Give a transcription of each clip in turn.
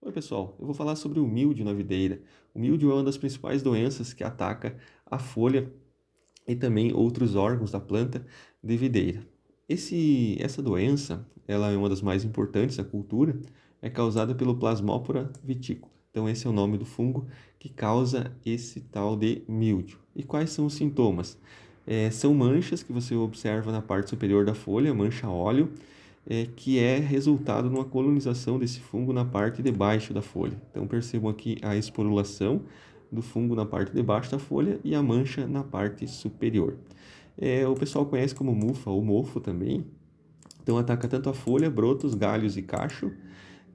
Oi, pessoal, eu vou falar sobre o milde na videira. O milde é uma das principais doenças que ataca a folha e também outros órgãos da planta de videira. Esse, essa doença, ela é uma das mais importantes da cultura, é causada pelo Plasmópora viticola. Então esse é o nome do fungo que causa esse tal de mildio. E quais são os sintomas? É, são manchas que você observa na parte superior da folha, mancha óleo, é, que é resultado numa colonização desse fungo na parte de baixo da folha. Então percebam aqui a esporulação do fungo na parte de baixo da folha e a mancha na parte superior. É, o pessoal conhece como mufa ou mofo também. Então ataca tanto a folha, brotos, galhos e cacho.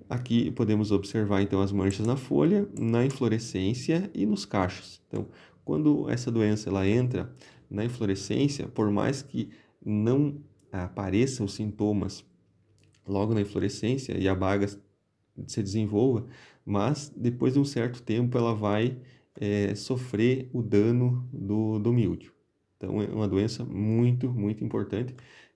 Aqui podemos observar então as manchas na folha, na inflorescência e nos cachos. Então, quando essa doença ela entra na inflorescência, por mais que não apareçam os sintomas logo na inflorescência e a baga se desenvolva, mas depois de um certo tempo ela vai é, sofrer o dano do, do míldio. Então é uma doença muito, muito importante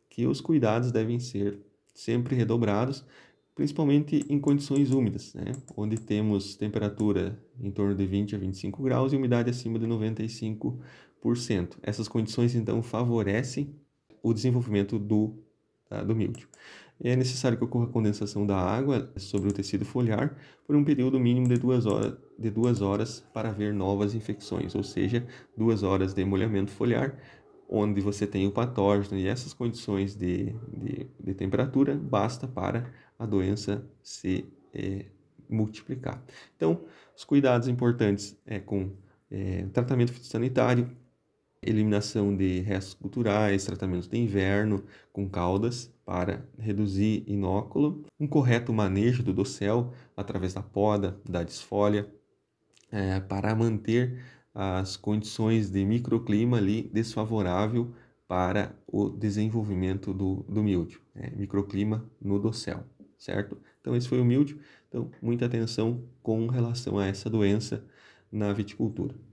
que os cuidados devem ser sempre redobrados, principalmente em condições úmidas, né? onde temos temperatura em torno de 20 a 25 graus e umidade acima de 95%. Essas condições então favorecem o desenvolvimento do, tá, do míldio é necessário que ocorra condensação da água sobre o tecido foliar por um período mínimo de duas, de duas horas para haver novas infecções, ou seja, duas horas de molhamento foliar, onde você tem o patógeno e essas condições de, de, de temperatura basta para a doença se é, multiplicar. Então, os cuidados importantes é com é, tratamento fitossanitário, eliminação de restos culturais, tratamento de inverno com caudas para reduzir inóculo, um correto manejo do dossel através da poda, da desfolha, é, para manter as condições de microclima ali desfavorável para o desenvolvimento do, do mildio, é, microclima no dossel, certo? Então esse foi o mildio, então muita atenção com relação a essa doença na viticultura.